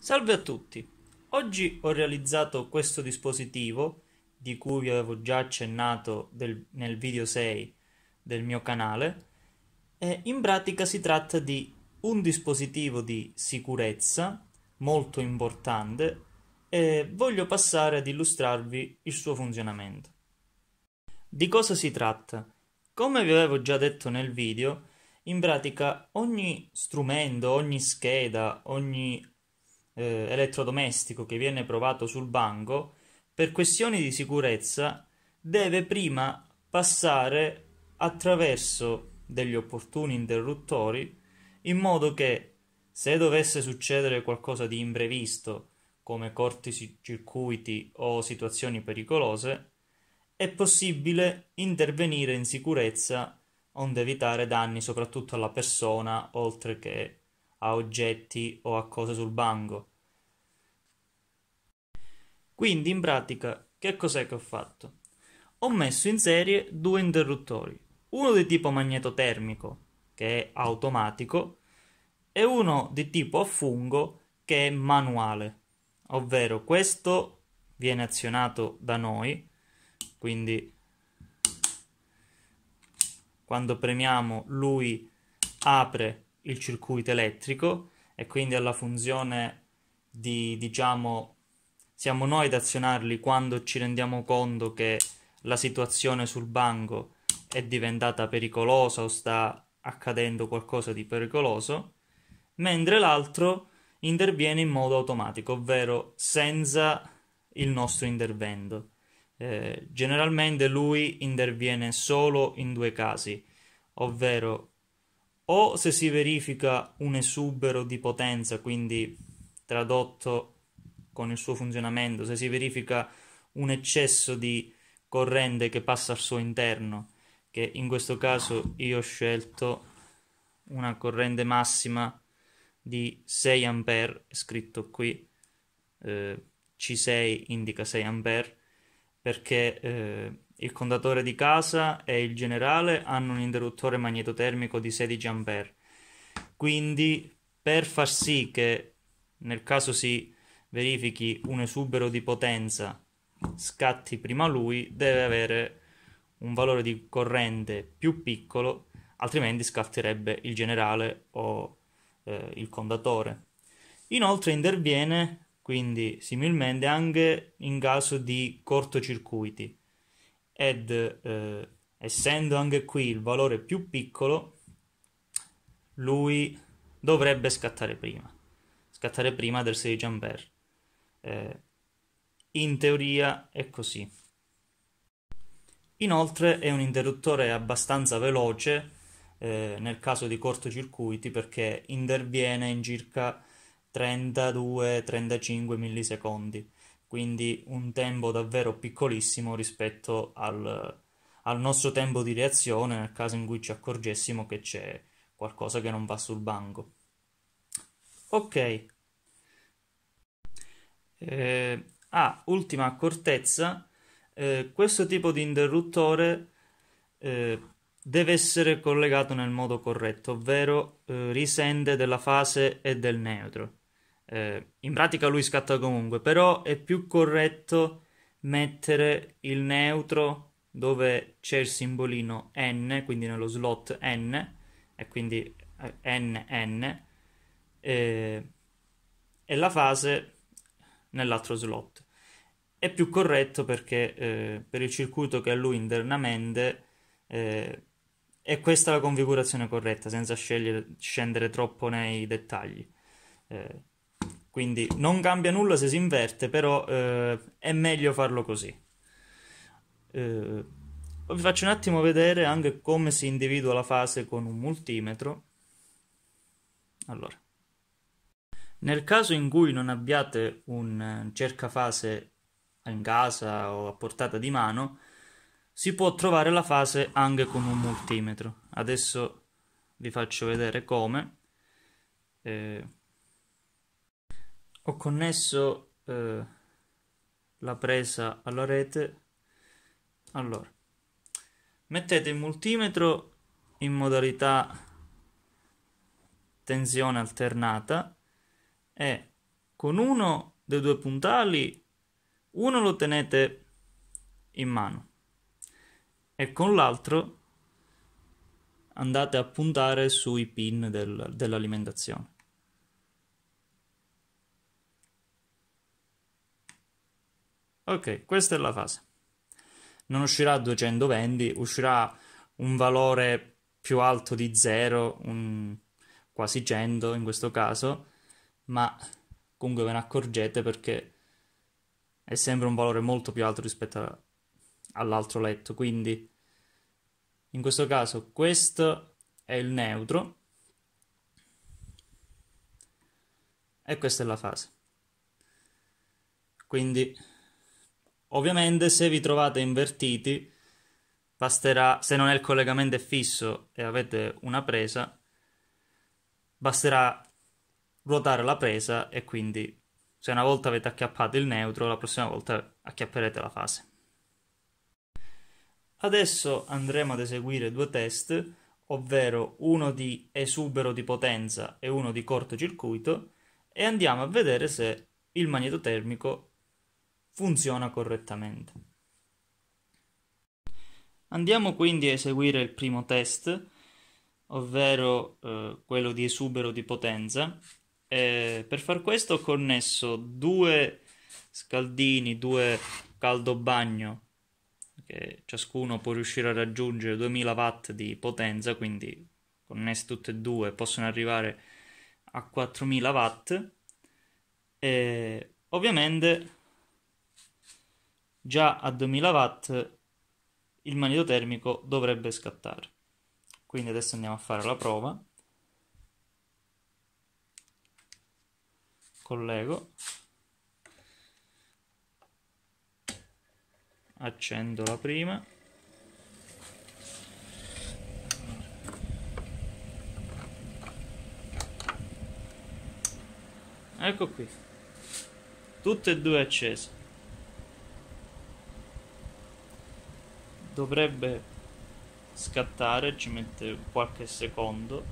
Salve a tutti! Oggi ho realizzato questo dispositivo di cui vi avevo già accennato del, nel video 6 del mio canale e in pratica si tratta di un dispositivo di sicurezza molto importante e voglio passare ad illustrarvi il suo funzionamento. Di cosa si tratta? Come vi avevo già detto nel video, in pratica ogni strumento, ogni scheda, ogni eh, elettrodomestico che viene provato sul banco, per questioni di sicurezza, deve prima passare attraverso degli opportuni interruttori in modo che se dovesse succedere qualcosa di imprevisto, come corti circuiti o situazioni pericolose, è possibile intervenire in sicurezza onde evitare danni soprattutto alla persona oltre che a oggetti o a cose sul banco. Quindi in pratica che cos'è che ho fatto? Ho messo in serie due interruttori, uno di tipo magnetotermico che è automatico e uno di tipo a fungo che è manuale, ovvero questo viene azionato da noi, quindi quando premiamo lui apre il circuito elettrico e quindi alla funzione di, diciamo, siamo noi ad azionarli quando ci rendiamo conto che la situazione sul banco è diventata pericolosa o sta accadendo qualcosa di pericoloso, mentre l'altro interviene in modo automatico, ovvero senza il nostro intervento. Eh, generalmente lui interviene solo in due casi, ovvero o se si verifica un esubero di potenza, quindi tradotto con il suo funzionamento, se si verifica un eccesso di corrente che passa al suo interno, che in questo caso io ho scelto una corrente massima di 6 A, scritto qui, eh, C6 indica 6 A, perché... Eh, il contatore di casa e il generale hanno un interruttore magnetotermico di 16 A. Quindi per far sì che nel caso si verifichi un esubero di potenza scatti prima lui, deve avere un valore di corrente più piccolo, altrimenti scatterebbe il generale o eh, il contatore. Inoltre interviene quindi similmente anche in caso di cortocircuiti ed eh, essendo anche qui il valore più piccolo, lui dovrebbe scattare prima, scattare prima del 16 ampere. Eh, in teoria è così. Inoltre è un interruttore abbastanza veloce eh, nel caso di cortocircuiti perché interviene in circa 32-35 millisecondi quindi un tempo davvero piccolissimo rispetto al, al, nostro tempo di reazione nel caso in cui ci accorgessimo che c'è qualcosa che non va sul banco. Ok. Eh, ah, ultima accortezza, eh, questo tipo di interruttore eh, deve essere collegato nel modo corretto, ovvero eh, risente della fase e del neutro eh, in pratica lui scatta comunque, però è più corretto mettere il neutro dove c'è il simbolino n, quindi nello slot n, e quindi nn, eh, eh, e la fase nell'altro slot. È più corretto perché eh, per il circuito che ha lui internamente eh, è questa la configurazione corretta, senza scegliere, scendere troppo nei dettagli. Eh, quindi non cambia nulla se si inverte, però eh, è meglio farlo così. Eh, vi faccio un attimo vedere anche come si individua la fase con un multimetro. Allora, nel caso in cui non abbiate un eh, cercafase in casa o a portata di mano, si può trovare la fase anche con un multimetro. Adesso vi faccio vedere come. Eh, ho connesso eh, la presa alla rete allora mettete il multimetro in modalità tensione alternata e con uno dei due puntali uno lo tenete in mano e con l'altro andate a puntare sui pin del, dell'alimentazione Ok, questa è la fase. Non uscirà a 220, uscirà un valore più alto di 0, un quasi 100 in questo caso, ma comunque ve ne accorgete perché è sempre un valore molto più alto rispetto a, all'altro letto, quindi in questo caso questo è il neutro e questa è la fase. Quindi Ovviamente se vi trovate invertiti, basterà, se non è il collegamento è fisso e avete una presa, basterà ruotare la presa e quindi se una volta avete acchiappato il neutro, la prossima volta acchiapperete la fase. Adesso andremo ad eseguire due test, ovvero uno di esubero di potenza e uno di cortocircuito, e andiamo a vedere se il magnetotermico funziona correttamente. Andiamo quindi a eseguire il primo test, ovvero eh, quello di esubero di potenza. E per far questo ho connesso due scaldini, due caldobagno che ciascuno può riuscire a raggiungere 2000 watt di potenza, quindi connessi tutte e due possono arrivare a 4000 watt. E ovviamente già a 2000 watt il manito termico dovrebbe scattare. Quindi adesso andiamo a fare la prova. Collego. Accendo la prima. Ecco qui. Tutte e due accese. dovrebbe scattare, ci mette qualche secondo.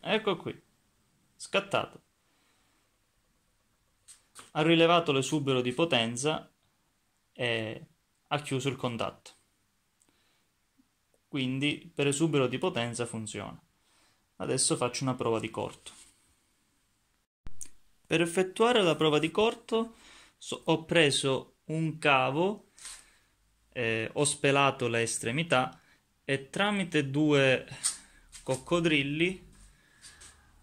Ecco qui, scattato. Ha rilevato l'esubero di potenza e ha chiuso il contatto. Quindi per esubero di potenza funziona. Adesso faccio una prova di corto. Per effettuare la prova di corto so, ho preso un cavo, eh, ho spelato le estremità e tramite due coccodrilli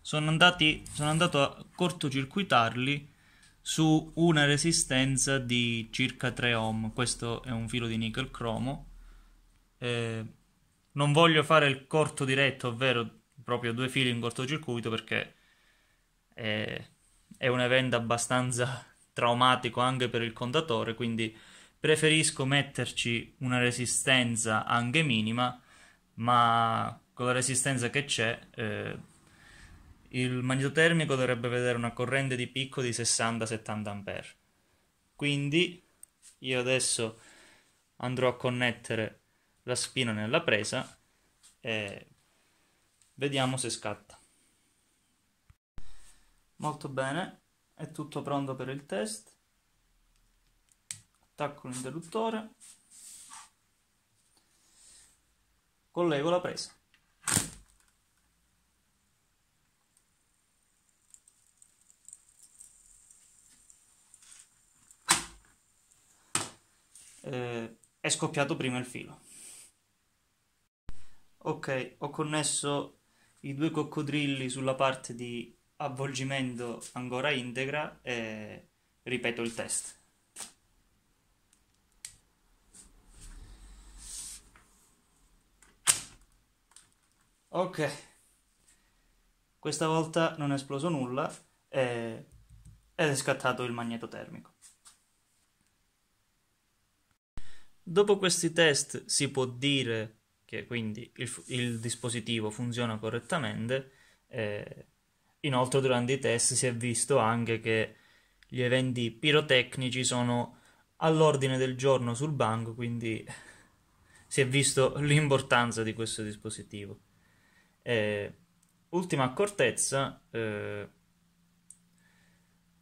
sono, andati, sono andato a cortocircuitarli su una resistenza di circa 3 ohm. Questo è un filo di nickel cromo. Eh, non voglio fare il corto diretto, ovvero proprio due fili in cortocircuito perché è, è un evento abbastanza traumatico anche per il contatore, quindi preferisco metterci una resistenza anche minima, ma con la resistenza che c'è eh, il magnetotermico dovrebbe vedere una corrente di picco di 60-70 A. Quindi io adesso andrò a connettere la spina nella presa e Vediamo se scatta. Molto bene, è tutto pronto per il test. Attacco l'interruttore. Collego la presa. Eh, è scoppiato prima il filo. Ok, ho connesso i due coccodrilli sulla parte di avvolgimento ancora integra e ripeto il test. Ok, questa volta non è esploso nulla e... Eh, ed è scattato il magneto termico. Dopo questi test si può dire che quindi il, il dispositivo funziona correttamente. Eh, inoltre durante i test si è visto anche che gli eventi pirotecnici sono all'ordine del giorno sul banco, quindi si è visto l'importanza di questo dispositivo. Eh, ultima accortezza, eh,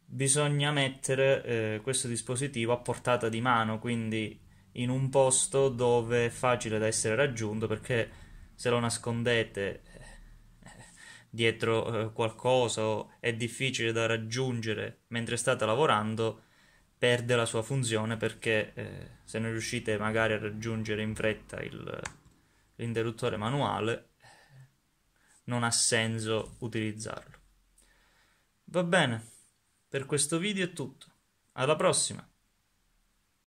bisogna mettere eh, questo dispositivo a portata di mano, quindi in un posto dove è facile da essere raggiunto perché se lo nascondete eh, dietro eh, qualcosa o è difficile da raggiungere mentre state lavorando, perde la sua funzione perché eh, se non riuscite magari a raggiungere in fretta il, l'interruttore manuale, non ha senso utilizzarlo. Va bene, per questo video è tutto. Alla prossima!